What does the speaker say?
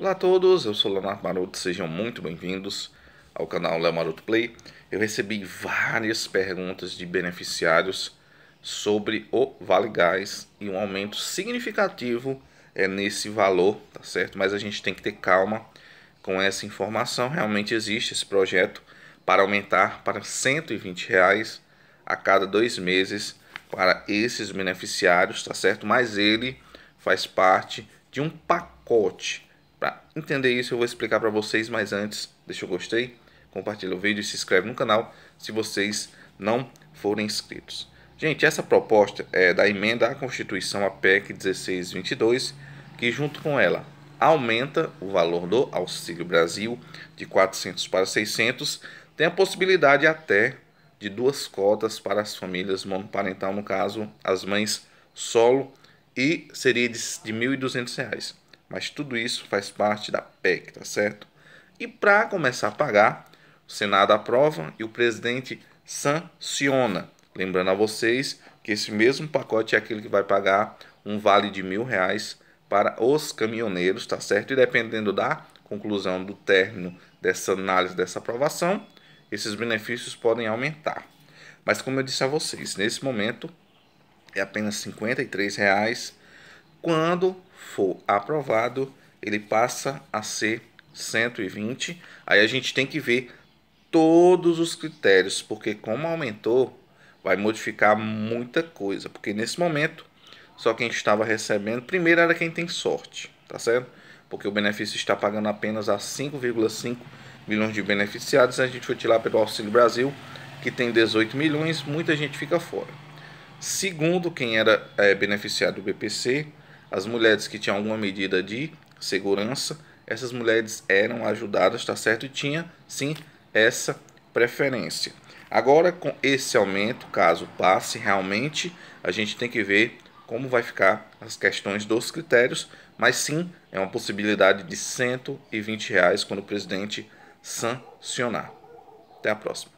Olá a todos, eu sou Leonardo Maroto, sejam muito bem-vindos ao canal Léo Maroto Play. Eu recebi várias perguntas de beneficiários sobre o Vale Gás e um aumento significativo é nesse valor, tá certo? Mas a gente tem que ter calma com essa informação. Realmente existe esse projeto para aumentar para R$ 120 reais a cada dois meses para esses beneficiários, tá certo? Mas ele faz parte de um pacote para entender isso, eu vou explicar para vocês, mas antes, deixa o gostei, compartilha o vídeo e se inscreve no canal se vocês não forem inscritos. Gente, essa proposta é da emenda à Constituição, a PEC 1622, que junto com ela aumenta o valor do Auxílio Brasil de 400 para 600, tem a possibilidade até de duas cotas para as famílias monoparental, no caso, as mães solo, e seria de R$ 1.200. Mas tudo isso faz parte da PEC, tá certo? E para começar a pagar, o Senado aprova e o presidente sanciona. Lembrando a vocês que esse mesmo pacote é aquele que vai pagar um vale de mil reais para os caminhoneiros, tá certo? E dependendo da conclusão do término dessa análise, dessa aprovação, esses benefícios podem aumentar. Mas como eu disse a vocês, nesse momento é apenas R$ 53,00 quando for aprovado, ele passa a ser 120. Aí a gente tem que ver todos os critérios, porque como aumentou, vai modificar muita coisa, porque nesse momento só quem estava recebendo primeiro era quem tem sorte, tá certo? Porque o benefício está pagando apenas a 5,5 milhões de beneficiados, a gente foi tirar pelo Auxílio Brasil, que tem 18 milhões, muita gente fica fora. Segundo quem era é, beneficiado do BPC, as mulheres que tinham alguma medida de segurança, essas mulheres eram ajudadas, tá certo? E tinha sim essa preferência. Agora, com esse aumento, caso passe realmente, a gente tem que ver como vai ficar as questões dos critérios, mas sim é uma possibilidade de R$ 120 reais quando o presidente sancionar. Até a próxima.